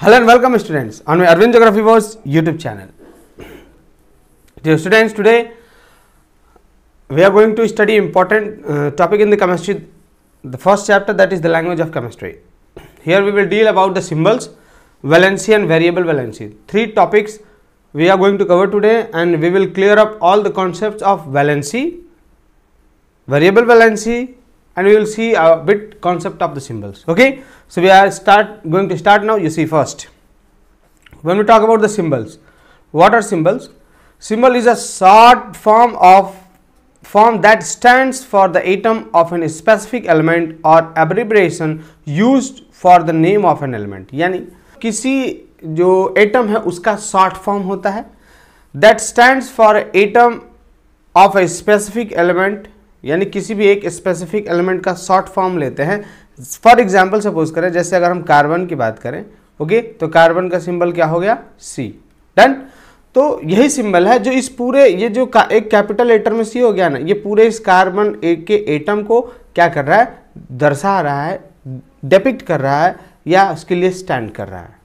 Hello and welcome students on my Arvind Geography Wars YouTube channel. Dear students, today we are going to study important uh, topic in the chemistry, the first chapter that is the language of chemistry. Here we will deal about the symbols, valency and variable valency. Three topics we are going to cover today and we will clear up all the concepts of valency, variable valency and we will see a bit concept of the symbols okay so we are start going to start now you see first when we talk about the symbols what are symbols symbol is a short form of form that stands for the atom of a specific element or abbreviation used for the name of an element. Yani, किसी जो atom है उसका short form होता है that stands for atom of a specific element. यानी किसी भी एक स्पेसिफिक एलिमेंट का शॉर्ट फॉर्म लेते हैं फॉर एग्जाम्पल सपोज करें जैसे अगर हम कार्बन की बात करें ओके तो कार्बन का सिंबल क्या हो गया सी डन तो यही सिंबल है जो इस पूरे ये जो का, एक कैपिटल लेटर में सी हो गया ना ये पूरे इस कार्बन एक के एटम को क्या कर रहा है दर्शा रहा है डिपिक्ट कर रहा है या उसके लिए स्टैंड कर रहा है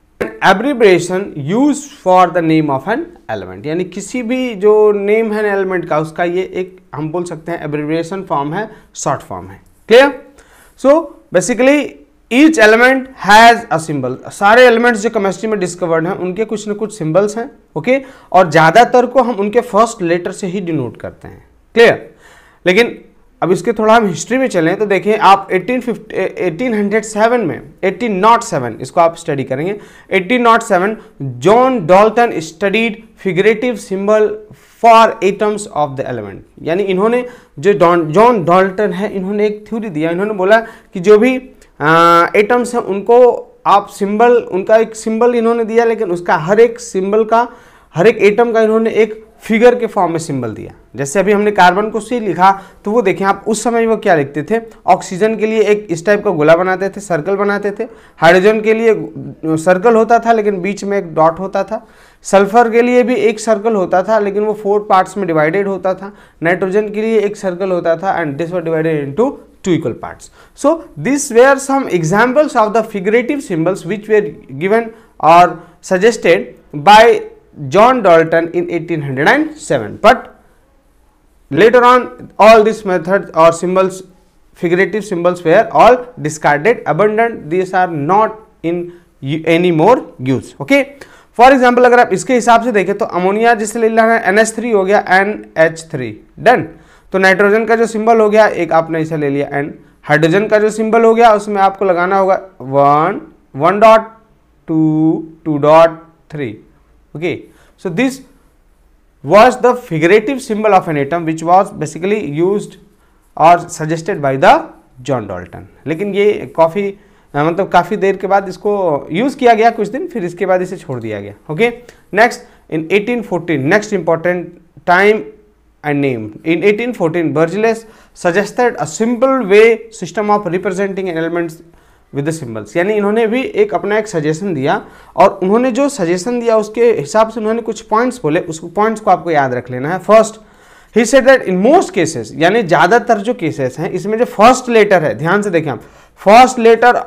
abbreviation use for the name of an element यानी किसी भी जो नेम है एलिमेंट का उसका ये एक हम बोल सकते हैं एब्रीब्रेशन फॉर्म है शॉर्ट फॉर्म है clear so basically each element has a symbol सारे एलिमेंट्स जो केमिस्ट्री में डिस्कवर्ड हैं उनके कुछ ना कुछ सिंबल्स हैं ओके okay? और ज़्यादातर को हम उनके फर्स्ट लेटर से ही डिनोट करते हैं क्लियर लेकिन अब इसके थोड़ा हम हिस्ट्री में चलें तो देखें आप 1807 में 1807 इसको आप स्टडी करेंगे 1807 John Dalton studied figurative symbol for atoms of the element यानी इन्होंने जो जॉन डॉल्टन है इन्होंने एक थ्योरी दिया इन्होंने बोला कि जो भी एटम्स हैं उनको आप सिंबल उनका एक सिंबल इन्होंने दिया लेकिन उसका हर एक सिंबल का हर एक एटम का इन्होंने एक फिगर के फॉर्म में सिंबल दिया जैसे अभी हमने कार्बन को सी लिखा तो वो देखें आप उस समय वो क्या लिखते थे ऑक्सीजन के लिए एक इस टाइप का गोला बनाते थे सर्कल बनाते थे हाइड्रोजन के लिए सर्कल होता था लेकिन बीच में एक डॉट होता था सल्फर के लिए भी एक सर्कल होता था लेकिन वो फोर पार्ट्स में डिवाइडेड होता था नाइट्रोजन के लिए एक सर्कल होता था and this were divided into two parts so this way are some examples of the figurative symbols which were given और suggested by John Dalton in 1807. But later on all these methods or symbols figurative symbols were all discarded abandoned these are not in any more use okay for example अगर आप इसके हिसाब से देखें तो ammonia जिससे ले लेना है एन एच थ्री हो गया एन एच थ्री डन तो नाइट्रोजन का जो सिंबल हो गया एक आपने इसे ले लिया एन हाइड्रोजन का जो सिंबल हो गया उसमें आपको लगाना होगा one one dot two two dot three okay so this was the figurative symbol of an atom which was basically used और suggested by the John Dalton लेकिन ये काफ़ी मतलब काफ़ी देर के बाद इसको यूज़ किया गया कुछ दिन फिर इसके बाद इसे छोड़ दिया गया okay next in 1814 next important time and name in 1814 Berzelius suggested a simple way system of representing elements with symbols यानी इन्होंने भी एक अपना एक सजेशन दिया और उन्होंने जो सजेशन दिया उसके हिसाब से उन्होंने कुछ पॉइंट्स बोले उस पॉइंट्स को आपको याद रख लेना है फर्स्ट ही said that in most cases यानी ज़्यादातर जो केसेस हैं इसमें जो फर्स्ट लेटर है ध्यान से देखें आप first letter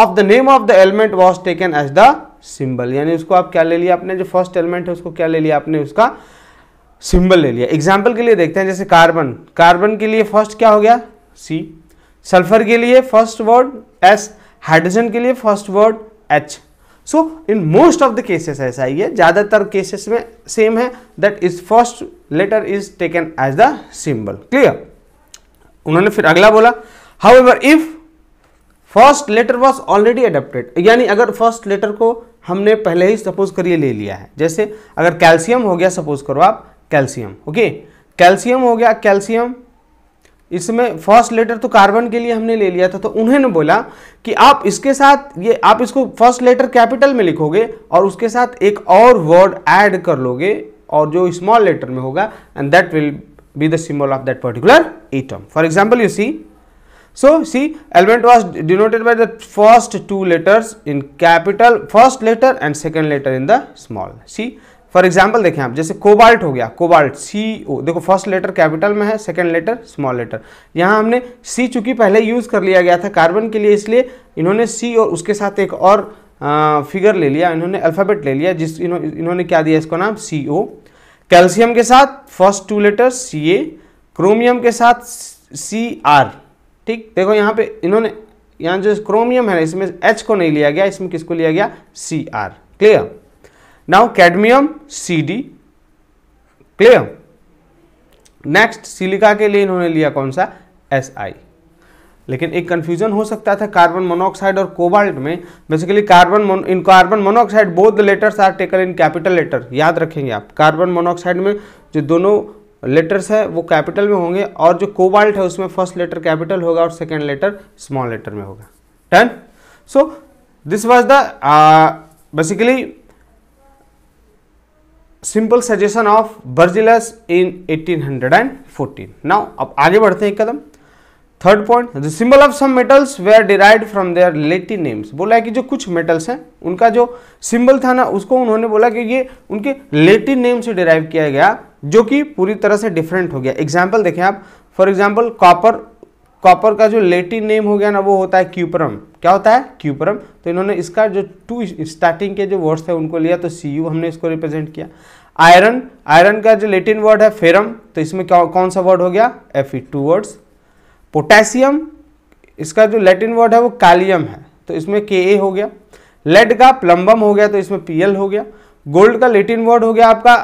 of the name of the element was taken as the symbol यानी उसको आप क्या ले लिया आपने जो फर्स्ट एलिमेंट है उसको क्या ले लिया आपने उसका सिंबल ले लिया एग्जाम्पल के लिए देखते हैं जैसे कार्बन कार्बन के लिए फर्स्ट क्या हो गया सी सल्फर के लिए फर्स्ट वर्ड एस हाइड्रोजन के लिए first word H so in most of the cases ऐसा ही है ज़्यादातर केसेस में सेम है that is first letter is taken as the symbol clear उन्होंने फिर अगला बोला however if first letter was already adapted यानी अगर फर्स्ट लेटर को हमने पहले ही सपोज करिए ले लिया है जैसे अगर कैल्शियम हो गया सपोज करो आप कैल्शियम ओके कैल्शियम हो गया कैल्शियम इसमें फर्स्ट लेटर तो कार्बन के लिए हमने ले लिया था तो उन्होंने बोला कि आप इसके साथ ये आप इसको फर्स्ट लेटर कैपिटल में लिखोगे और उसके साथ एक और वर्ड ऐड कर लोगे और जो स्मॉल लेटर में होगा and that will be the symbol of that particular atom for example you see so see element was denoted by the first two letters in capital first letter and second letter in the small see for example देखें आप जैसे cobalt हो गया cobalt सी ओ देखो first letter capital में है second letter small letter यहाँ हमने सी चूंकि पहले यूज़ कर लिया गया था कार्बन के लिए इसलिए इन्होंने सी और उसके साथ एक और फिगर ले लिया इन्होंने अल्फ़ाबेट ले लिया जिस इन्हों, इन्होंने क्या दिया इसको नाम सी ओ कैल्शियम के साथ first two letter C A chromium के साथ सी आर ठीक देखो यहाँ पे इन्होंने यहाँ जो क्रोमियम है इसमें एच को नहीं लिया गया इसमें किसको लिया गया C R clear now cadmium cd clear next silica के लिए इन्होंने लिया कौन सा एस SI. लेकिन एक कंफ्यूजन हो सकता था कार्बन मोनोऑक्साइड और कोबाल्ट में basically carbon in carbon monoxide both letters are taken in capital letter याद रखेंगे आप कार्बन मोनोऑक्साइड में जो दोनों लेटर्स है वो कैपिटल में होंगे और जो कोबाल्ट है उसमें फर्स्ट लेटर कैपिटल होगा और सेकेंड लेटर स्मॉल लेटर में होगा done so this was the basically simple suggestion of Berzelius in 1814 now अब आगे बढ़ते हैं कदम third point the symbol of some metals were derived from their Latin names बोला है कि जो कुछ मेटल्स हैं उनका जो सिंबल था ना उसको उन्होंने बोला कि ये उनके लेटिन नेम से डिराइव किया गया जो कि पूरी तरह से डिफरेंट हो गया एग्जाम्पल देखें आप फॉर एग्जाम्पल कॉपर कॉपर का जो लेटिन नेम हो गया ना वो होता है क्यूपरम क्या होता है क्यूपरम तो इन्होंने इसका जो टू स्टार्टिंग के जो वर्ड्स थे उनको लिया तो सी यू हमने इसको रिप्रेजेंट किया आयरन आयरन का जो लेटिन वर्ड है फेरम तो इसमें क्या कौन सा वर्ड हो गया F E two words potassium इसका जो लेटिन वर्ड है वो कैलियम है तो इसमें के ए हो गया लेड का प्लम्बम हो गया तो इसमें पी एल हो गया गोल्ड का लेटिन वर्ड हो गया आपका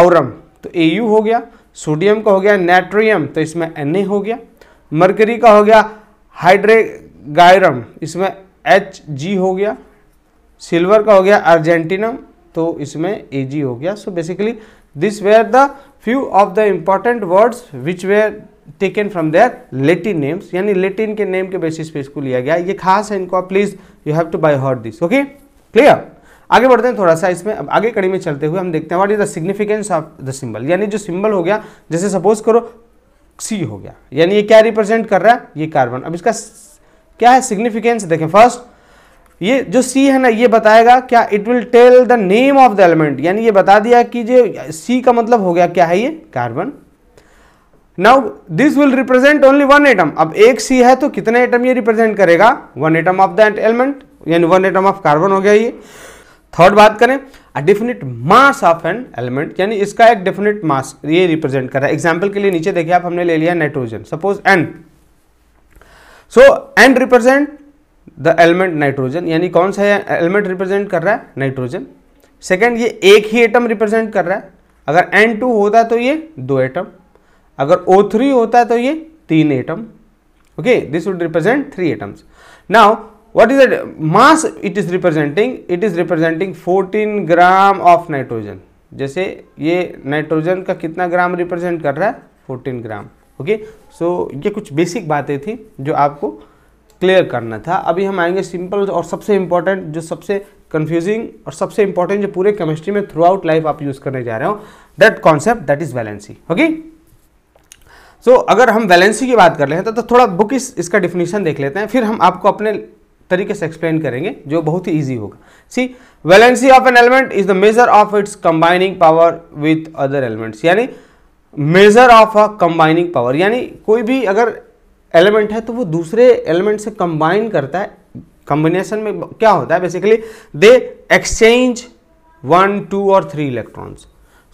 आउरम तो ए यू हो गया सोडियम का हो गया नेट्रियम तो इसमें एन ए हो गया मरकरी का हो गया हाइड्रेगायरम इसमें एच जी हो गया सिल्वर का हो गया अर्जेंटिनम तो इसमें ए जी हो गया so basically this were the few of the important words which were taken from their Latin names यानी लेटिन के नेम के बेसिस पे इसको लिया गया ये खास है इनको आप please you have to by heart this okay clear आगे बढ़ते हैं थोड़ा सा इसमें अब आगे कड़ी में चलते हुए हम देखते हैं what is the significance of the symbol यानी जो सिंबल हो गया जैसे सपोज करो सी हो गया यानी ये क्या रिप्रेजेंट कर रहा है ये कार्बन अब इसका क्या है सिग्निफिकेंस देखें फर्स्ट ये जो सी है ना ये बताएगा क्या it will tell the name of the element यानी ये बता दिया कि जो सी का मतलब हो गया क्या है ये carbon now this will represent only one atom अब एक सी है तो कितने एटम ये रिप्रेजेंट करेगा one atom of the element यानी वन एटम ऑफ कार्बन हो गया ये थर्ड बात करें a definite mass of an element यानी इसका एक डिफिनिट मास ये रिप्रेजेंट कर रहा है एग्जाम्पल के लिए नीचे देखिए आप हमने ले लिया nitrogen suppose N so N represent the element nitrogen यानी कौन सा एलिमेंट रिप्रेजेंट कर रहा है नाइट्रोजन सेकेंड ये एक ही एटम रिप्रेजेंट कर रहा है अगर एन टू होता तो ये दो एटम अगर ओ थ्री होता तो ये तीन atom okay this would represent three atoms now what is the mass it is representing it is representing 14 gram of nitrogen जैसे ये नाइट्रोजन का कितना ग्राम रिप्रेजेंट कर रहा है 14 ग्राम ओके सो so, ये कुछ बेसिक बातें थी जो आपको क्लियर करना था अभी हम आएंगे सिंपल और सबसे इम्पॉर्टेंट जो सबसे कंफ्यूजिंग और सबसे इम्पॉर्टेंट जो पूरे केमिस्ट्री में थ्रू आउट लाइफ आप यूज़ करने जा रहे हो that concept that is valency okay so अगर हम वैलेंसी की बात कर रहे हैं तो, तो थोड़ा बुक इस, इसका डिफिनीशन देख लेते हैं फिर हम आपको अपने तरीके से एक्सप्लेन करेंगे जो बहुत ही ईजी होगा see valency of an element is the measure of its combining power with other elements यानी measure of a combining power यानी कोई भी अगर एलिमेंट है तो वो दूसरे एलिमेंट से कंबाइन करता है कंबिनेशन में क्या होता है basically they exchange one two और थ्री इलेक्ट्रॉन्स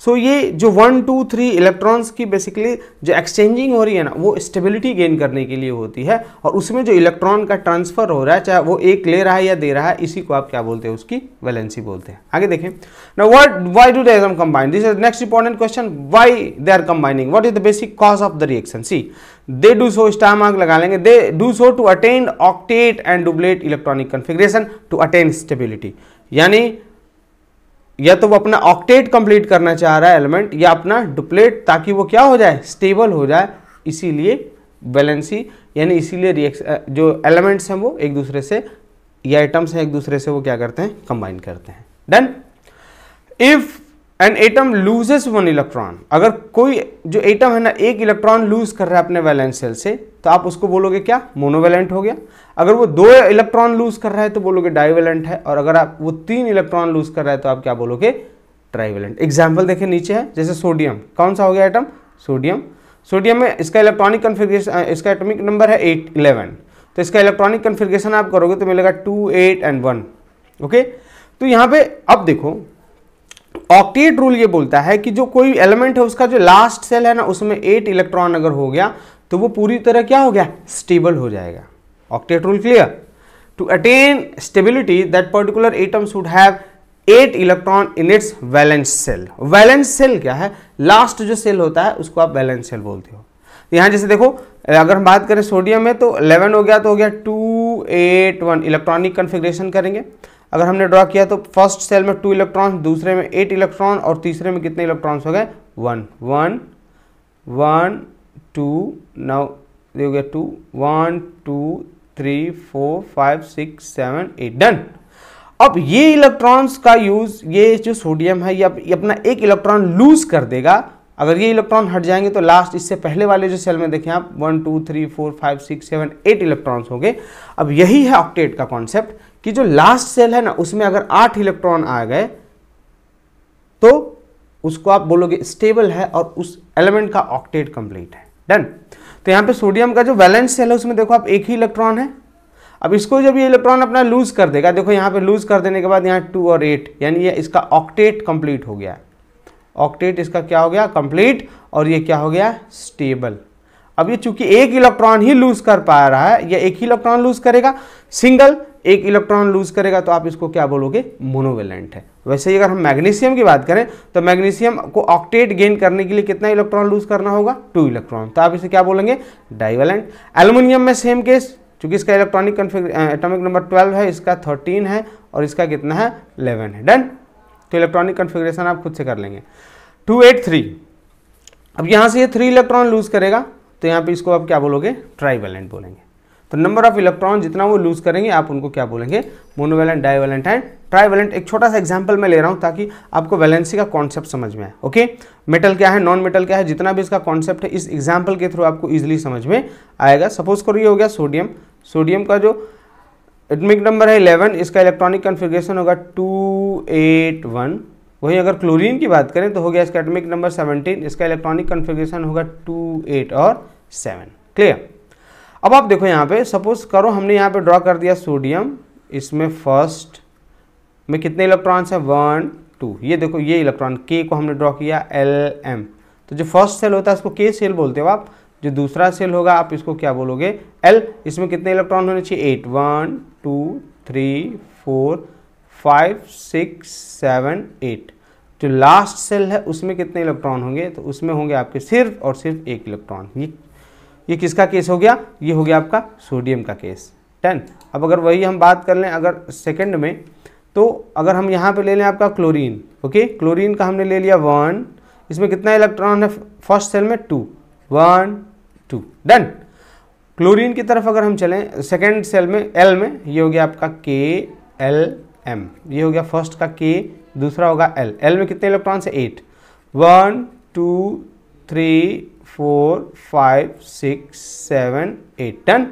सो so, ये जो वन टू थ्री इलेक्ट्रॉन्स की बेसिकली जो एक्सचेंजिंग हो रही है ना वो स्टेबिलिटी गेन करने के लिए होती है और उसमें जो इलेक्ट्रॉन का ट्रांसफर हो रहा है चाहे वो एक ले रहा है या दे रहा है इसी को आप क्या बोलते हैं उसकी वैलेंसी बोलते हैं आगे देखें ना what why do them combine this is next important question why they are combining what is the basic cause of the reaction see they do so star mark लगा लेंगे they do so to attend octet and doublet electronic configuration to attend stability यानी या तो वो अपना octet complete करना चाह रहा है एलिमेंट या अपना डुप्लेट ताकि वो क्या हो जाए स्टेबल हो जाए इसीलिए बैलेंसी यानी इसीलिए रिएक्शन जो एलिमेंट्स हैं वो एक दूसरे से या आइटम्स हैं एक दूसरे से वो क्या करते हैं कंबाइन करते हैं done if an atom loses one electron अगर कोई जो एटम है ना एक इलेक्ट्रॉन लूज कर रहा है अपने वैलेंस सेल से तो आप उसको बोलोगे क्या मोनोवेलेंट हो गया अगर वो दो इलेक्ट्रॉन लूज कर रहा है तो बोलोगे डाइवेलेंट है और अगर आप वो तीन इलेक्ट्रॉन लूज कर रहा है तो आप क्या बोलोगे ट्राइवेलेंट एग्जाम्पल देखें नीचे है जैसे सोडियम कौन सा हो गया एटम सोडियम सोडियम में इसका इलेक्ट्रॉनिक कन्फिग्रेशन इसका एटमिक नंबर है एट इलेवन तो इसका इलेक्ट्रॉनिक कन्फिग्रेशन आप करोगे तो मिलेगा two eight and one okay तो यहाँ पे अब देखो ऑक्टेट रूल ये बोलता है कि जो कोई एलिमेंट है उसका जो लास्ट सेल है ना उसमें एट इलेक्ट्रॉन अगर हो गया तो वो पूरी तरह क्या हो गया स्टेबल हो जाएगा octet rule clear to attain stability that particular atom should have eight electron in its valence shell valence shell क्या है लास्ट जो सेल होता है उसको आप वैलेंस सेल बोलते हो यहां जैसे देखो अगर हम बात करें सोडियम में तो 11 हो गया तो हो गया 281 इलेक्ट्रॉनिक कन्फिग्रेशन करेंगे अगर हमने ड्रॉ किया तो फर्स्ट सेल में टू इलेक्ट्रॉन्स दूसरे में एट इलेक्ट्रॉन और तीसरे में कितने इलेक्ट्रॉन्स हो गए वन वन वन टू नौ हो गया two one two three four five six seven eight done अब ये इलेक्ट्रॉन्स का यूज ये जो सोडियम है ये, अप, ये अपना एक इलेक्ट्रॉन लूज कर देगा अगर ये इलेक्ट्रॉन हट जाएंगे तो लास्ट इससे पहले वाले जो सेल में देखें आप one two three four five six seven eight electrons होंगे अब यही है ऑक्टेट का कॉन्सेप्ट कि जो लास्ट सेल है ना उसमें अगर आठ इलेक्ट्रॉन आ गए तो उसको आप बोलोगे स्टेबल है और उस एलिमेंट का ऑक्टेट कंप्लीट है डन तो यहां पे सोडियम का जो वैलेंस सेल है उसमें देखो आप एक ही इलेक्ट्रॉन है अब इसको जब ये इलेक्ट्रॉन अपना लूज कर देगा देखो यहां पे लूज कर देने के बाद यहां टू और एट यानी ये इसका ऑक्टेट कंप्लीट हो गया ऑक्टेट इसका क्या हो गया कंप्लीट और ये क्या हो गया स्टेबल अब ये चूंकि एक इलेक्ट्रॉन ही लूज कर पा रहा है या एक ही इलेक्ट्रॉन लूज करेगा सिंगल एक इलेक्ट्रॉन लूज करेगा तो आप इसको क्या बोलोगे मोनोवेलेंट है वैसे ही अगर हम मैग्नीशियम की बात करें तो मैग्नीशियम को ऑक्टेट गेन करने के लिए कितना इलेक्ट्रॉन लूज करना होगा टू इलेक्ट्रॉन तो आप इसे क्या बोलेंगे डाइवेलेंट एल्यूमिनियम में सेम केस चूंकि इसका इलेक्ट्रॉनिक एटॉमिक नंबर ट्वेल्व है इसका थर्टीन है और इसका कितना है इलेवन है डन तो इलेक्ट्रॉनिक कन्फिग्रेशन आप खुद से कर लेंगे टू एट थ्री अब यहाँ से ये थ्री इलेक्ट्रॉन लूज करेगा तो यहाँ पे इसको आप क्या बोलोगे ट्राइवेलेंट बोलेंगे तो नंबर ऑफ इलेक्ट्रॉन जितना वो लूज करेंगे आप उनको क्या बोलेंगे मोनोवेलेंट डाइवेलेंट एंड ट्राइवेलेंट एक छोटा सा एग्जाम्पल मैं ले रहा हूँ ताकि आपको वैलेंसी का कॉन्सेप्ट समझ में आए ओके मेटल क्या है नॉन मेटल क्या है जितना भी इसका कॉन्सेप्ट है इस एग्जाम्पल के थ्रू आपको ईजिली समझ में आएगा सपोज करो ये हो गया सोडियम सोडियम का जो एटमिक नंबर है इलेवन इसका इलेक्ट्रॉनिक कन्फिग्रेशन होगा टू एट वन वहीं अगर क्लोरीन की बात करें तो हो गया इसका एटमिक नंबर सेवनटीन इसका इलेक्ट्रॉनिक कन्फिग्रेशन होगा टू एट और सेवन क्लियर अब आप देखो यहाँ पे सपोज करो हमने यहाँ पे ड्रॉ कर दिया सोडियम इसमें फर्स्ट में कितने इलेक्ट्रॉन्स हैं वन टू ये देखो ये इलेक्ट्रॉन के को हमने ड्रॉ किया एल एम तो जो फर्स्ट सेल होता है इसको के सेल बोलते हो आप जो दूसरा सेल होगा आप इसको क्या बोलोगे एल इसमें कितने इलेक्ट्रॉन होने चाहिए eight one two three four five six seven eight जो लास्ट सेल है उसमें कितने इलेक्ट्रॉन होंगे तो उसमें होंगे आपके सिर्फ और सिर्फ एक इलेक्ट्रॉन ये ये किसका केस हो गया ये हो गया आपका सोडियम का केस टेन अब अगर वही हम बात कर लें अगर सेकेंड में तो अगर हम यहाँ पे ले लें आपका क्लोरीन ओके क्लोरीन का हमने ले लिया वन इसमें कितना इलेक्ट्रॉन है फर्स्ट सेल में two one two done chlorine की तरफ अगर हम चलें सेकेंड सेल में एल में ये हो गया आपका के एल एम ये हो गया फर्स्ट का के दूसरा होगा एल एल में कितने इलेक्ट्रॉन है eight one two three four five six seven eight done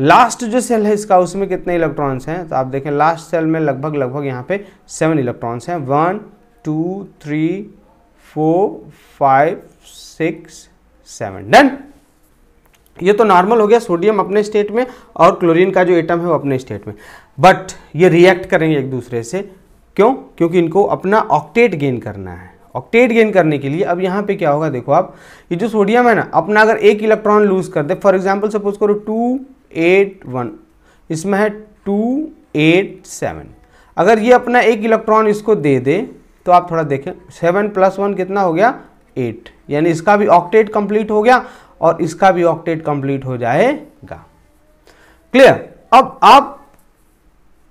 last जो सेल है इसका उसमें कितने इलेक्ट्रॉन्स हैं तो आप देखें लास्ट सेल में लगभग लगभग यहाँ पे सेवन इलेक्ट्रॉन्स हैं one two three four five six seven done ये तो नॉर्मल हो गया सोडियम अपने स्टेट में और क्लोरीन का जो एटम है वो अपने स्टेट में बट ये रिएक्ट करेंगे एक दूसरे से क्यों क्योंकि इनको अपना ऑक्टेट गेन करना है ऑक्टेट गेन करने के लिए अब यहाँ पे क्या होगा देखो आप ये जो सोडियम है ना अपना अगर एक इलेक्ट्रॉन लूज कर दे फॉर एग्जाम्पल सपोज करो टू एट वन इसमें है टू एट सेवन अगर ये अपना एक इलेक्ट्रॉन इसको दे दे तो आप थोड़ा देखें सेवन प्लस वन कितना हो गया एट यानी इसका भी ऑक्टेट कंप्लीट हो गया और इसका भी ऑक्टेट कंप्लीट हो जाएगा क्लियर अब आप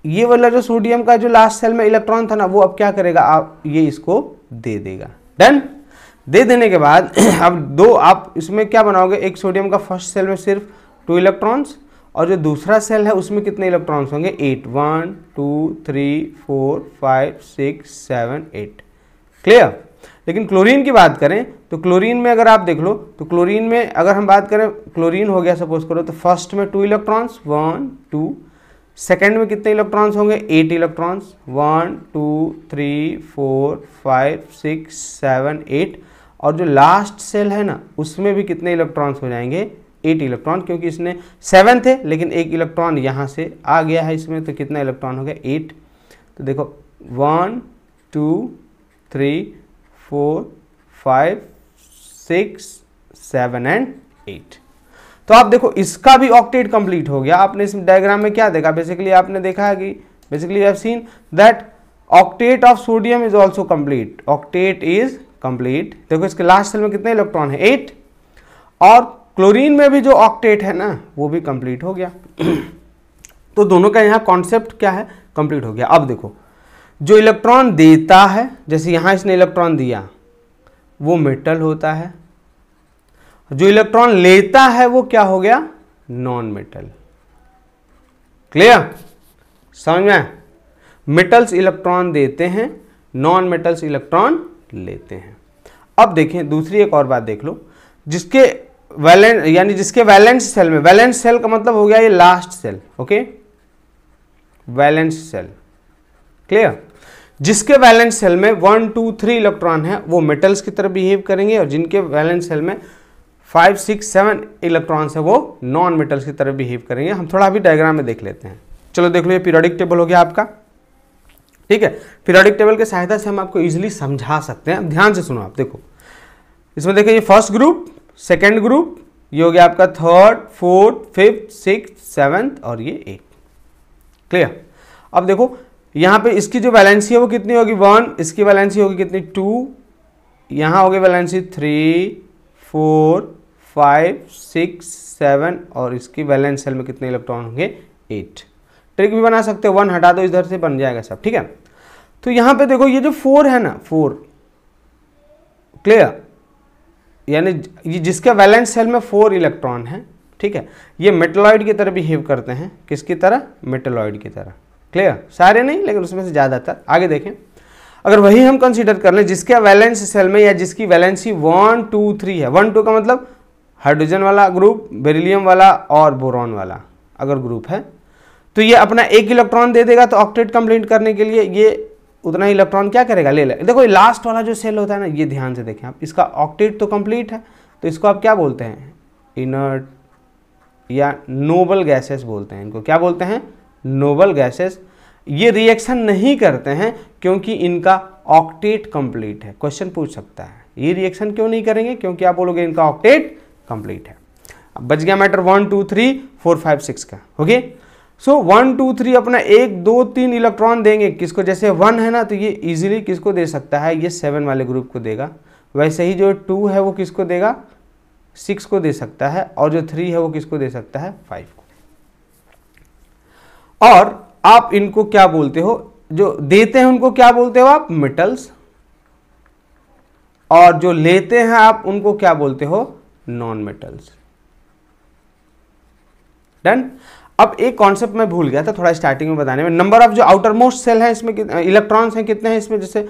ये वाला जो सोडियम का जो लास्ट सेल में इलेक्ट्रॉन था ना वो अब क्या करेगा आप ये इसको दे देगा डन दे देने के बाद अब दो आप इसमें क्या बनाओगे एक सोडियम का फर्स्ट सेल में सिर्फ टू इलेक्ट्रॉन्स और जो दूसरा सेल है उसमें कितने इलेक्ट्रॉन्स होंगे eight one two three four five six seven eight clear लेकिन क्लोरीन की बात करें तो क्लोरीन में अगर आप देख लो तो क्लोरीन में अगर हम बात करें क्लोरीन हो गया सपोज करो तो फर्स्ट में two electrons one two second में कितने इलेक्ट्रॉन्स होंगे eight electrons one two three four five six seven eight और जो लास्ट सेल है ना उसमें भी कितने इलेक्ट्रॉन्स हो जाएंगे एट इलेक्ट्रॉन क्योंकि इसने सेवन थे लेकिन एक इलेक्ट्रॉन यहाँ से आ गया है इसमें तो कितना इलेक्ट्रॉन हो गया एट तो देखो one two three four five six seven and eight तो आप देखो इसका भी ऑक्टेट कंप्लीट हो गया आपने इस डायग्राम में क्या देखा बेसिकली आपने देखा है कि basically have seen that octet of sodium is also complete octet is complete देखो इसके लास्ट सेल में कितने इलेक्ट्रॉन है एट और क्लोरीन में भी जो ऑक्टेट है ना वो भी कंप्लीट हो गया तो दोनों का यहाँ कॉन्सेप्ट क्या है कंप्लीट हो गया अब देखो जो इलेक्ट्रॉन देता है जैसे यहाँ इसने इलेक्ट्रॉन दिया वो मेटल होता है जो इलेक्ट्रॉन लेता है वो क्या हो गया नॉन मेटल क्लियर समझ में मेटल्स इलेक्ट्रॉन देते हैं नॉन मेटल्स इलेक्ट्रॉन लेते हैं अब देखें दूसरी एक और बात देख लो जिसके वैलेंस यानी जिसके वैलेंस सेल में वैलेंस सेल का मतलब हो गया ये last shell okay valence shell clear जिसके वैलेंस सेल में वन टू थ्री इलेक्ट्रॉन है वो मेटल्स की तरफ बिहेव करेंगे और जिनके वैलेंस सेल में फाइव सिक्स सेवन इलेक्ट्रॉन्स है वो नॉन मेटल्स की तरफ बिहेव करेंगे हम थोड़ा अभी डायग्राम में देख लेते हैं चलो देख लो ये पीरियडिक टेबल हो गया आपका ठीक है पीरियडिक टेबल की सहायता से हम आपको इजिली समझा सकते हैं ध्यान से सुनो आप देखो इसमें देखिए ये फर्स्ट ग्रुप सेकेंड ग्रुप ये हो गया आपका third fourth fifth six seventh और ये एट क्लियर अब देखो यहाँ पे इसकी जो वैलेंसी है वो कितनी होगी वन इसकी वैलेंसी होगी कितनी टू यहाँ होगी valency three four five six seven और इसकी बैलेंस सेल में कितने इलेक्ट्रॉन होंगे एट ट्रिक भी बना सकते हो वन हटा दो इधर से बन जाएगा सब ठीक है तो यहाँ पे देखो ये जो फोर है ना फोर क्लियर यानी जिसके वैलेंस सेल में फोर इलेक्ट्रॉन है ठीक है ये मेटलॉइड की तरह बिहेव करते हैं किसकी तरह मेटलॉइड की तरह क्लियर सारे नहीं लेकिन उसमें से ज़्यादातर आगे देखें अगर वही हम कंसीडर कर लें जिसके वैलेंस सेल में या जिसकी वैलेंसी वन टू थ्री है वन टू का मतलब हाइड्रोजन वाला ग्रुप बेरिलियम वाला और बोरॉन वाला अगर ग्रुप है तो ये अपना एक इलेक्ट्रॉन दे देगा तो ऑक्टेट कंप्लीट करने के लिए ये उतना ही इलेक्ट्रॉन क्या करेगा ले ले देखो लास्ट वाला जो सेल होता है ना ये ध्यान से देखें आप इसका ऑक्टेट तो कंप्लीट है तो इसको आप क्या बोलते हैं इनर्ट या नोबल गैसेस बोलते हैं इनको क्या बोलते हैं नोबल गैसेस ये रिएक्शन नहीं करते हैं क्योंकि इनका ऑक्टेट कंप्लीट है क्वेश्चन पूछ सकता है ये रिएक्शन क्यों नहीं करेंगे क्योंकि आप बोलोगे इनका ऑक्टेट कंप्लीट है अब बच गया matter one two three four five six का okay so one two three अपना एक दो तीन इलेक्ट्रॉन देंगे किसको जैसे वन है ना तो ये इजीली किसको दे सकता है ये सेवन वाले ग्रुप को देगा वैसे ही जो टू है वो किसको देगा सिक्स को दे सकता है और जो थ्री है वो किसको दे सकता है फाइव को और आप इनको क्या बोलते हो जो देते हैं उनको क्या बोलते हो आप मेटल्स और जो लेते हैं आप उनको क्या बोलते हो मेटल्स डन अब एक कॉन्सेप्ट मैं भूल गया था थोड़ा स्टार्टिंग में बताने में नंबर ऑफ जो आउटर मोस्ट सेल है इसमें इलेक्ट्रॉन्स हैं कितने हैं इसमें जैसे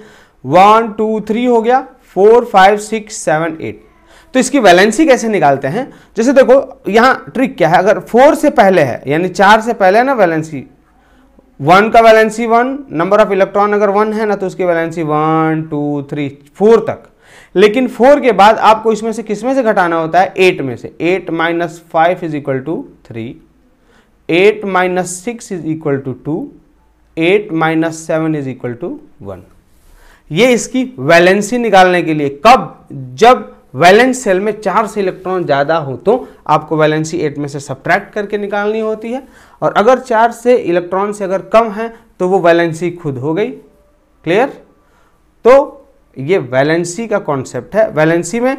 वन टू थ्री हो गया four five six seven eight तो इसकी वैलेंसी कैसे निकालते हैं जैसे देखो यहां ट्रिक क्या है अगर फोर से पहले है यानी चार से पहले है ना वैलेंसी वन का valency one number of electron अगर वन है ना तो उसकी valency one two three four तक लेकिन फोर के बाद आपको इसमें से किसमें से घटाना होता है एट में से eight minus five is equal to three eight minus six is equal to two eight minus seven is equal to one ये इसकी वैलेंसी निकालने के लिए कब जब वैलेंस सेल में चार से इलेक्ट्रॉन ज़्यादा हो तो आपको वैलेंसी एट में से सब्ट्रैक्ट करके निकालनी होती है और अगर चार से इलेक्ट्रॉन से अगर कम है तो वो वैलेंसी खुद हो गई क्लियर तो ये वैलेंसी का कॉन्सेप्ट है वैलेंसी में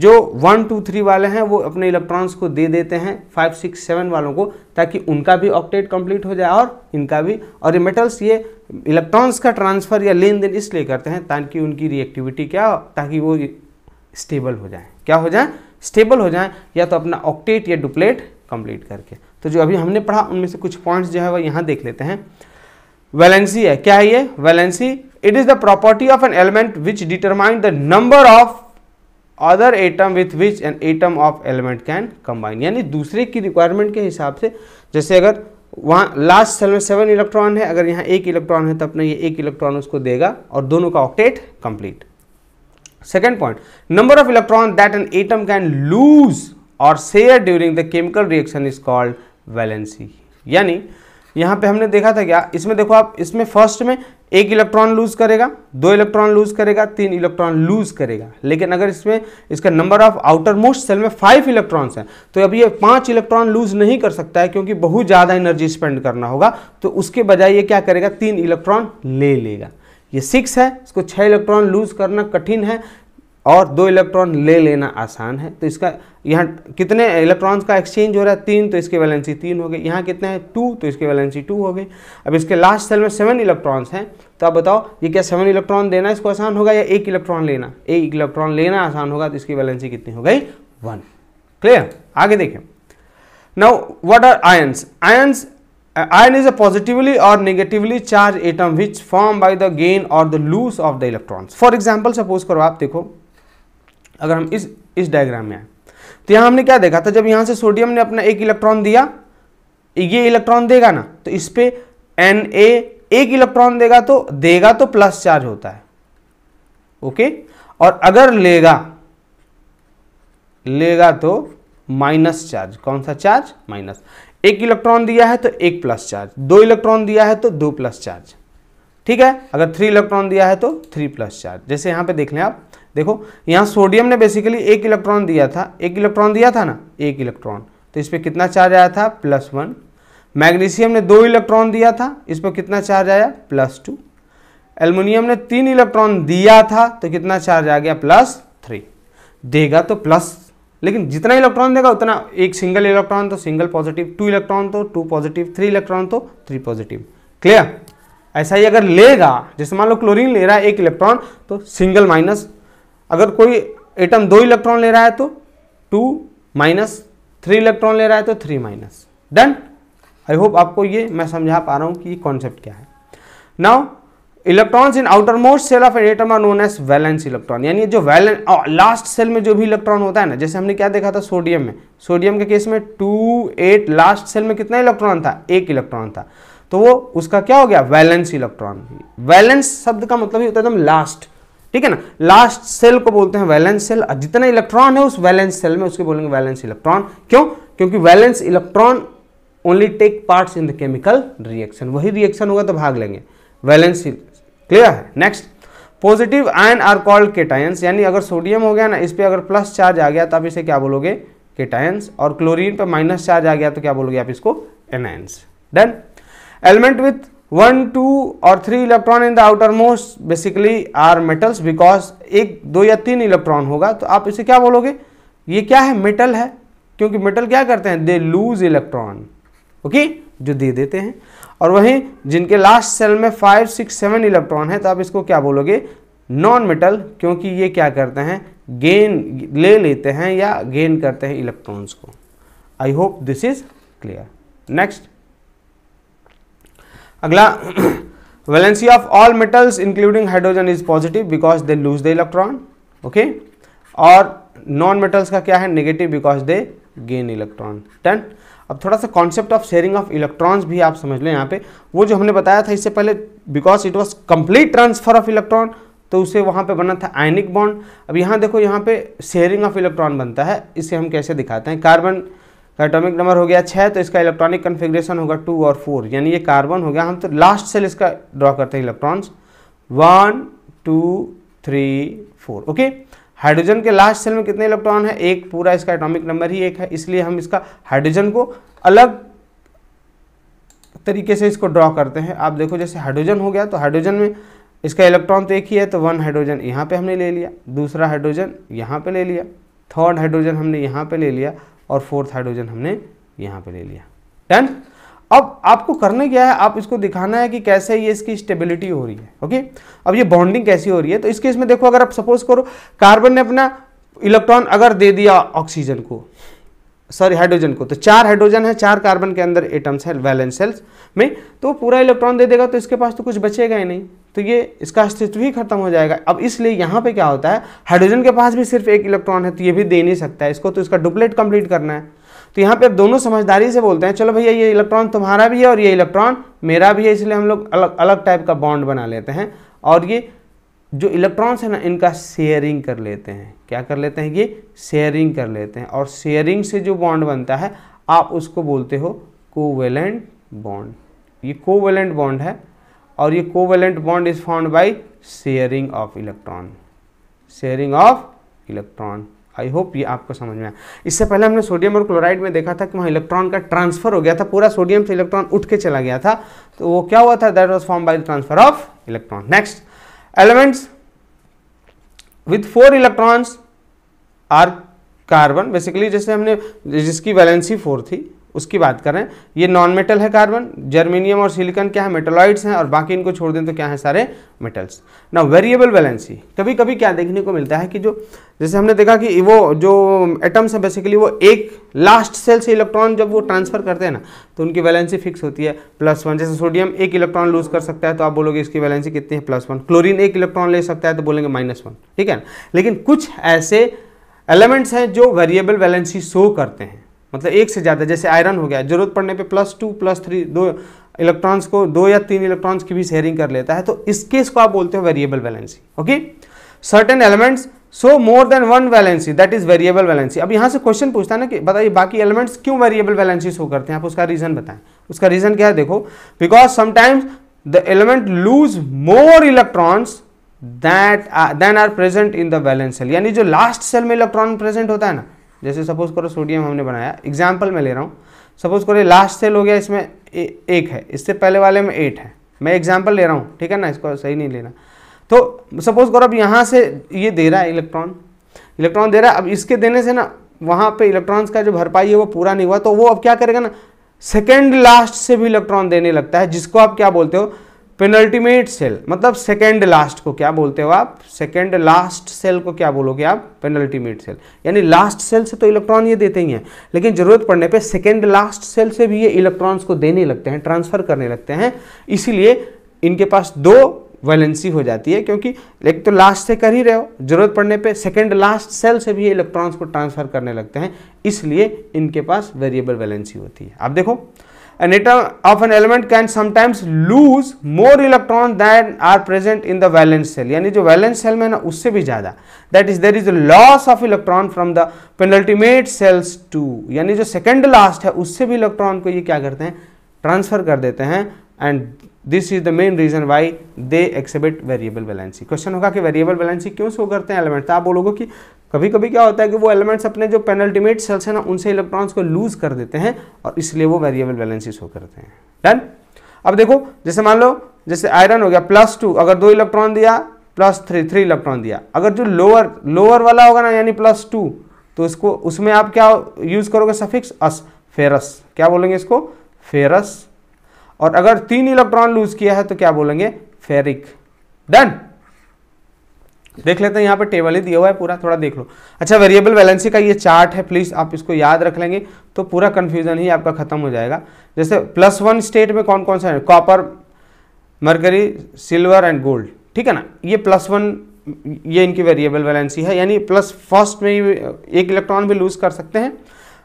जो वन टू थ्री वाले हैं वो अपने इलेक्ट्रॉन्स को दे देते हैं फाइव सिक्स सेवन वालों को ताकि उनका भी ऑक्टेट कंप्लीट हो जाए और इनका भी और ये मेटल्स ये इलेक्ट्रॉन्स का ट्रांसफ़र या लेन देन इसलिए करते हैं ताकि उनकी रिएक्टिविटी क्या हो ताकि वो स्टेबल हो जाए क्या हो जाए स्टेबल हो जाए या तो अपना ऑक्टेट या डुप्लेट कंप्लीट करके तो जो अभी हमने पढ़ा उनमें से कुछ पॉइंट्स जो है वह यहाँ देख लेते हैं वैलेंसी है क्या है ये valency it is the property of an element which determine the number of other atom with which an atom of element can combine यानी दूसरे की रिक्वायरमेंट के हिसाब से जैसे अगर वहाँ लास्ट सेल में सेवन इलेक्ट्रॉन है अगर यहाँ एक इलेक्ट्रॉन है तो अपना ये एक इलेक्ट्रॉन उसको देगा और दोनों का octet complete second point number of electron that an atom can lose और share during the chemical reaction is called valency यानी यहाँ पे हमने देखा था क्या इसमें देखो आप इसमें फर्स्ट में एक इलेक्ट्रॉन लूज करेगा दो इलेक्ट्रॉन लूज करेगा तीन इलेक्ट्रॉन लूज करेगा लेकिन अगर इसमें इसका number of outermost shell में फाइव इलेक्ट्रॉन्स हैं तो अब ये पांच इलेक्ट्रॉन लूज नहीं कर सकता है क्योंकि बहुत ज़्यादा एनर्जी स्पेंड करना होगा तो उसके बजाय ये क्या करेगा तीन इलेक्ट्रॉन ले लेगा ये सिक्स है इसको छः इलेक्ट्रॉन लूज करना कठिन है और दो इलेक्ट्रॉन ले लेना आसान है तो इसका यहाँ कितने इलेक्ट्रॉन्स का एक्सचेंज हो रहा है तीन तो इसकी वैलेंसी तीन हो गई यहाँ कितने हैं टू तो इसकी वैलेंसी टू हो गई अब इसके लास्ट सेल में सेवन इलेक्ट्रॉन्स हैं तो आप बताओ ये क्या सेवन इलेक्ट्रॉन देना इसको आसान होगा या एक इलेक्ट्रॉन लेना एक इलेक्ट्रॉन लेना आसान होगा तो इसकी वैलेंसी कितनी हो गई वन क्लियर आगे देखें now what are ions ions ion is a positively और negatively charge atom which form by the gain और the lose of the electrons for example suppose करो आप देखो अगर हम इस इस डायग्राम में आए तो यहाँ हमने क्या देखा था जब यहाँ से सोडियम ने अपना एक इलेक्ट्रॉन दिया ये इलेक्ट्रॉन देगा ना तो इस पर एन ए एक इलेक्ट्रॉन देगा तो देगा तो प्लस चार्ज होता है ओके और अगर लेगा लेगा तो माइनस चार्ज कौन सा चार्ज माइनस एक इलेक्ट्रॉन दिया है तो एक प्लस चार्ज दो इलेक्ट्रॉन दिया है तो दो प्लस चार्ज ठीक है अगर थ्री इलेक्ट्रॉन दिया है तो थ्री प्लस चार्ज जैसे यहाँ पे देख लें आप देखो यहाँ सोडियम ने बेसिकली एक इलेक्ट्रॉन दिया था एक इलेक्ट्रॉन दिया था ना एक इलेक्ट्रॉन तो इस पर कितना चार्ज आया था प्लस वन मैग्नीशियम ने दो इलेक्ट्रॉन दिया था इस पर कितना चार्ज आया प्लस टू एल्मोनियम ने तीन इलेक्ट्रॉन दिया था तो कितना चार्ज आ गया प्लस थ्री देगा तो प्लस लेकिन जितना इलेक्ट्रॉन देगा उतना एक सिंगल इलेक्ट्रॉन तो सिंगल पॉजिटिव टू इलेक्ट्रॉन तो टू पॉजिटिव थ्री इलेक्ट्रॉन तो थ्री पॉजिटिव क्लियर ऐसा ही अगर लेगा जैसे मान लो क्लोरीन ले रहा है एक इलेक्ट्रॉन तो सिंगल माइनस अगर कोई एटम दो इलेक्ट्रॉन ले रहा है तो टू माइनस थ्री इलेक्ट्रॉन ले रहा है तो three minus done I hope आपको ये मैं समझा पा रहा हूँ कि ये कॉन्सेप्ट क्या है now electrons in outermost shell of an atom are known as valence electron यानी जो वैलेंस लास्ट सेल में जो भी इलेक्ट्रॉन होता है ना जैसे हमने क्या देखा था सोडियम में सोडियम के केस में टू एट लास्ट सेल में कितना इलेक्ट्रॉन था एक इलेक्ट्रॉन था तो वो उसका क्या हो गया वैलेंस इलेक्ट्रॉन वैलेंस शब्द का मतलब ही होता है एकदम लास्ट ठीक है ना लास्ट सेल को बोलते हैं वैलेंस सेल जितना इलेक्ट्रॉन है उस वैलेंस सेल में उसके बोलेंगे वैलेंस इलेक्ट्रॉन क्यों क्योंकि valence electron only take part in the chemical reaction वही रिएक्शन होगा तो भाग लेंगे वैलेंस क्लियर है next positive ion are called cations यानी अगर सोडियम हो गया ना इस पर अगर प्लस चार्ज आ गया तो आप इसे क्या बोलोगे केटायंस और क्लोरीन पर माइनस चार्ज आ गया तो क्या बोलोगे आप इसको anions done element with one two और three electron in the outermost basically are metals because एक दो या तीन इलेक्ट्रॉन होगा तो आप इसे क्या बोलोगे ये क्या है मेटल है क्योंकि मेटल क्या करते हैं दे लूज इलेक्ट्रॉन ओके जो दे देते हैं और वहीं जिनके लास्ट सेल में फाइव सिक्स सेवन इलेक्ट्रॉन है तो आप इसको क्या बोलोगे नॉन मेटल क्योंकि ये क्या करते हैं गेन ले लेते हैं या गेन करते हैं इलेक्ट्रॉन्स को I hope this is clear next अगला valency of all metals including hydrogen is positive because they lose the electron okay और नॉन मेटल्स का क्या है negative because they gain electron then अब थोड़ा सा concept of sharing of electrons भी आप समझ लें यहाँ पे वो जो हमने बताया था इससे पहले because it was complete transfer of electron तो उसे वहाँ पे बना था आयनिक बॉन्ड अब यहाँ देखो यहाँ पे शेयरिंग ऑफ इलेक्ट्रॉन बनता है इसे हम कैसे दिखाते हैं कार्बन एटॉमिक नंबर हो गया छः तो इसका इलेक्ट्रॉनिक कन्फिग्रेशन होगा टू और फोर यानी ये कार्बन हो गया हम तो लास्ट सेल इसका ड्रॉ करते हैं electrons one two three four okay hydrogen के लास्ट सेल में कितने इलेक्ट्रॉन है एक पूरा इसका एटॉमिक नंबर ही एक है इसलिए हम इसका हाइड्रोजन को अलग तरीके से इसको ड्रॉ करते हैं आप देखो जैसे हाइड्रोजन हो गया तो हाइड्रोजन में इसका इलेक्ट्रॉन तो एक ही है तो वन हाइड्रोजन यहाँ पे हमने ले लिया दूसरा हाइड्रोजन यहाँ पे ले लिया थर्ड हाइड्रोजन हमने यहाँ पे ले लिया और फोर्थ हाइड्रोजन हमने यहाँ पे ले लिया डन अब आपको करने क्या है आप इसको दिखाना है कि कैसे ये इसकी स्टेबिलिटी हो रही है ओके अब ये बॉन्डिंग कैसी हो रही है तो इसके इसमें देखो अगर आप सपोज करो कार्बन ने अपना इलेक्ट्रॉन अगर दे दिया ऑक्सीजन को सॉरी हाइड्रोजन को तो चार हाइड्रोजन है चार कार्बन के अंदर एटम्स है वैलेंस सेल्स में तो पूरा इलेक्ट्रॉन दे देगा तो इसके पास तो कुछ बचेगा ही नहीं तो ये इसका अस्तित्व ही खत्म हो जाएगा अब इसलिए यहाँ पे क्या होता है हाइड्रोजन के पास भी सिर्फ एक इलेक्ट्रॉन है तो ये भी दे नहीं सकता है इसको तो इसका डुप्लेट कंप्लीट करना है तो यहाँ पे अब दोनों समझदारी से बोलते हैं चलो भैया ये इलेक्ट्रॉन तुम्हारा भी है और ये इलेक्ट्रॉन मेरा भी है इसलिए हम लोग अलग अलग टाइप का बॉन्ड बना लेते हैं और ये जो इलेक्ट्रॉन्स है ना इनका शेयरिंग कर लेते हैं क्या कर लेते हैं ये शेयरिंग कर लेते हैं और शेयरिंग से जो बॉन्ड बनता है आप उसको बोलते हो कोवेलेंट बॉन्ड ये कोवेलेंट बॉन्ड है और ये covalent bond is found by sharing of electron sharing of electron I hope ये आपको समझ में आया इससे पहले हमने सोडियम और क्लोराइड में देखा था कि वहाँ इलेक्ट्रॉन का ट्रांसफर हो गया था पूरा सोडियम से इलेक्ट्रॉन उठ के चला गया था तो वो क्या हुआ था that was form by the transfer of electron next elements with four electrons are carbon basically जैसे हमने जिसकी वैलेंसी फोर थी उसकी बात कर रहे हैं ये नॉन मेटल है कार्बन जर्मीनियम और सिलिकॉन क्या है मेटलॉइड्स हैं और बाकी इनको छोड़ दें तो क्या है सारे मेटल्स ना वेरिएबल बैलेंसी कभी कभी क्या देखने को मिलता है कि जो जैसे हमने देखा कि वो जो एटम्स हैं बेसिकली वो एक लास्ट सेल से इलेक्ट्रॉन जब वो ट्रांसफर करते हैं ना तो उनकी वैलेंसी फिक्स होती है प्लस वन जैसे सोडियम एक इलेक्ट्रॉन लूज कर सकता है तो आप बोलोगे इसकी वैलेंसी कितनी है प्लस वन क्लोरीन एक इलेक्ट्रॉन ले सकता है तो बोलेंगे माइनस वन ठीक है लेकिन कुछ ऐसे एलिमेंट्स हैं जो वेरिएबल वैलेंसी शो करते हैं मतलब एक से ज़्यादा जैसे आयरन हो गया जरूरत पड़ने पे प्लस टू प्लस थ्री दो इलेक्ट्रॉन्स को दो या तीन इलेक्ट्रॉन्स की भी शेयरिंग कर लेता है तो इस केस को आप बोलते हो variable valency okay certain elements so more than one valency that is variable valency अब यहाँ से क्वेश्चन पूछता है ना कि बताइए बाकी एलिमेंट्स क्यों वेरिएबल वैलेंसी शो करते हैं आप उसका रीजन बताएं उसका रीजन क्या है देखो because sometimes the element lose more electrons that then are present in the valence shell यानी जो लास्ट सेल में इलेक्ट्रॉन प्रेजेंट होता है ना जैसे सपोज करो सोडियम हमने बनाया एग्जाम्पल मैं ले रहा हूँ सपोज करो लास्ट सेल हो गया इसमें एक है इससे पहले वाले में एट है मैं एग्जाम्पल ले रहा हूँ ठीक है ना इसको सही नहीं लेना तो सपोज करो अब यहाँ से ये दे रहा है इलेक्ट्रॉन इलेक्ट्रॉन दे रहा है अब इसके देने से ना वहाँ पे इलेक्ट्रॉन्स का जो भरपाई है वो पूरा नहीं हुआ तो वो अब क्या करेगा ना सेकेंड लास्ट से भी इलेक्ट्रॉन देने लगता है जिसको आप क्या बोलते हो पेनल्टीमेट सेल मतलब सेकेंड लास्ट को क्या बोलते हो आप सेकेंड लास्ट सेल को क्या बोलोगे आप पेनल्टीमेट सेल यानी लास्ट सेल से तो इलेक्ट्रॉन ये देते ही हैं लेकिन ज़रूरत पड़ने पे सेकेंड लास्ट सेल से भी ये इलेक्ट्रॉन्स को देने लगते हैं ट्रांसफ़र करने लगते हैं इसीलिए इनके पास दो वैलेंसी हो जाती है क्योंकि एक तो लास्ट से कर ही रहे हो जरूरत पड़ने पे सेकंड लास्ट सेल से भी इलेक्ट्रॉन्स को ट्रांसफ़र करने लगते हैं इसलिए इनके पास वेरिएबल वैलेंसी होती है आप देखो an atom of an element can sometimes lose more electrons than are present in the valence cell यानी जो valence cell में ना उससे भी ज़्यादा that is there is a loss of electron from the penultimate cells to यानी जो second last है उससे भी electron को ये क्या करते हैं transfer कर देते हैं and this is the main reason why they exhibit variable valency question होगा कि वेरिएबल बैलेंसी क्यों शो करते हैं एलिमेंट तो आप बोलोगे कि कभी कभी क्या होता है कि वो एलिमेंट्स अपने जो पेनल्टीमेट सेल्स हैं ना उनसे इलेक्ट्रॉन्स को लूज कर देते हैं और इसलिए वो वेरिएबल बैलेंसेस हो करते हैं डन अब देखो जैसे मान लो जैसे आयरन हो गया प्लस टू अगर दो इलेक्ट्रॉन दिया प्लस थ्री थ्री इलेक्ट्रॉन दिया अगर जो लोअर लोअर वाला होगा ना यानी प्लस टू तो इसको उसमें आप क्या यूज़ करोगे सफिक्स अस फेरस क्या बोलेंगे इसको फेरस और अगर तीन इलेक्ट्रॉन लूज किया है तो क्या बोलेंगे फेरिक डन देख लेते हैं यहाँ पे टेबल ही दिया हुआ है पूरा थोड़ा देख लो अच्छा वेरिएबल वैलेंसी का ये चार्ट है प्लीज़ आप इसको याद रख लेंगे तो पूरा कन्फ्यूजन ही आपका खत्म हो जाएगा जैसे प्लस वन स्टेट में कौन कौन सा है copper mercury silver and gold ठीक है ना ये प्लस वन ये इनकी वेरिएबल वैलेंसी है यानी प्लस फर्स्ट में ही एक इलेक्ट्रॉन भी लूज कर सकते हैं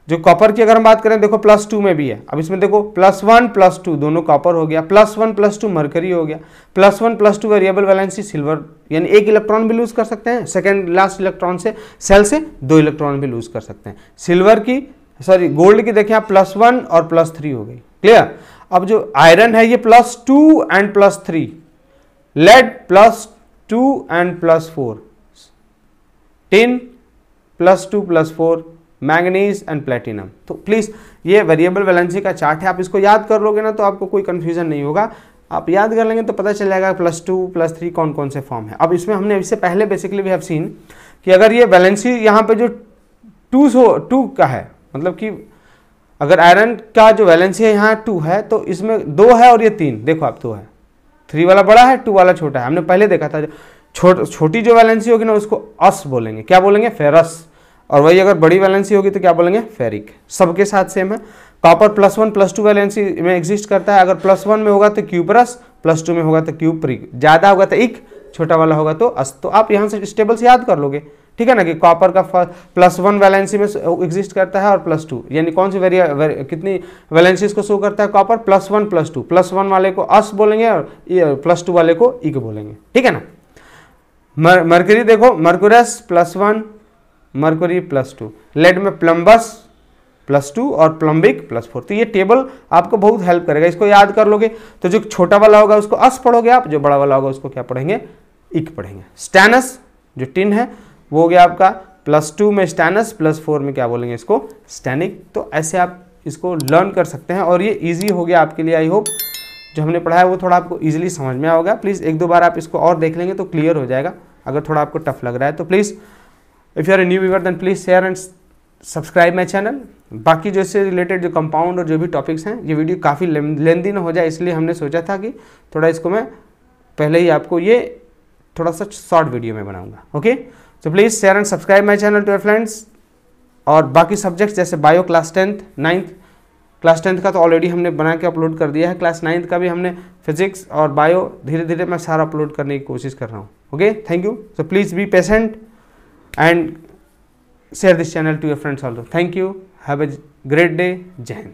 जो कॉपर की अगर हम बात करें देखो प्लस टू में भी है अब इसमें देखो प्लस वन प्लस टू दोनों कॉपर हो गया plus one plus two mercury हो गया plus one plus two variable valency silver यानी एक इलेक्ट्रॉन भी लूज कर सकते हैं सेकेंड लास्ट इलेक्ट्रॉन से सेल से दो इलेक्ट्रॉन भी लूज कर सकते हैं सिल्वर की सॉरी गोल्ड की देखें आप प्लस वन और प्लस थ्री हो गई क्लियर अब जो आयरन है ये plus two and plus three lead plus two and plus four tin plus two plus four manganese and platinum तो प्लीज़ ये वेरिएबल वैलेंसी का चार्ट है आप इसको याद कर लोगे ना तो आपको कोई कन्फ्यूजन नहीं होगा आप याद कर लेंगे तो पता चल जाएगा प्लस टू प्लस थ्री कौन कौन से फॉर्म है अब इसमें हमने इससे पहले बेसिकली वी हैव सीन कि अगर ये वैलेंसी यहाँ पे जो टू सो टू का है मतलब कि अगर आयरन का जो वैलेंसी है यहाँ टू है तो इसमें दो है और ये तीन देखो आप दो है थ्री वाला बड़ा है टू वाला छोटा है हमने पहले देखा था छोट छोटी जो वैलेंसी होगी ना उसको अस बोलेंगे क्या बोलेंगे फेरस और वही अगर बड़ी वैलेंसी होगी तो क्या बोलेंगे फेरिक सबके साथ सेम है copper plus one plus two valency में एग्जिस्ट करता है अगर प्लस वन में होगा तो क्यूपरस प्लस टू में होगा तो क्यूप्रिक ज़्यादा होगा तो इक छोटा वाला होगा तो अस तो आप यहाँ से से याद कर लोगे ठीक है ना कि कॉपर का प्लस वन वैलेंसी में एग्जिस्ट करता है और प्लस टू यानी कौन सी वेरिया वेर, कितनी वैलेंसीज को शो करता है copper plus one plus two plus one वाले को अस बोलेंगे और प्लस टू वाले को इक बोलेंगे ठीक है ना मर, मर्करी देखो mercurous plus one mercuric plus two lead में प्लम्बस प्लस टू और प्लम्बिक प्लस फोर तो ये टेबल आपको बहुत हेल्प करेगा इसको याद कर लोगे तो जो छोटा वाला होगा उसको अस पढ़ोगे आप जो बड़ा वाला होगा उसको क्या पढ़ेंगे इक पढ़ेंगे स्टैनस जो टिन है वो हो गया आपका प्लस टू में स्टैनस प्लस फोर में क्या बोलेंगे इसको स्टैनिक तो ऐसे आप इसको लर्न कर सकते हैं और ये ईजी हो गया आपके लिए आई होप जो हमने पढ़ा है वो थोड़ा आपको ईजिली समझ में आओगे प्लीज़ एक दो बार आप इसको और देख लेंगे तो क्लियर हो जाएगा अगर थोड़ा आपको टफ लग रहा है तो please if you are a new viewer then please share and subscribe my channel बाकी जैसे रिलेटेड जो कंपाउंड और जो भी टॉपिक्स हैं ये वीडियो काफ़ी लेंदी ना हो जाए इसलिए हमने सोचा था कि थोड़ा इसको मैं पहले ही आपको ये थोड़ा सा शॉर्ट वीडियो में बनाऊंगा okay so please share and subscribe my channel to friends और बाकी सब्जेक्ट्स जैसे bio class tenth ninth class tenth का तो ऑलरेडी हमने बना के अपलोड कर दिया है क्लास नाइन्थ का भी हमने फिजिक्स और बायो धीरे धीरे मैं सारा अपलोड करने की कोशिश कर रहा हूँ okay thank you so please be patient and share this channel to your friends also thank you have a great day jai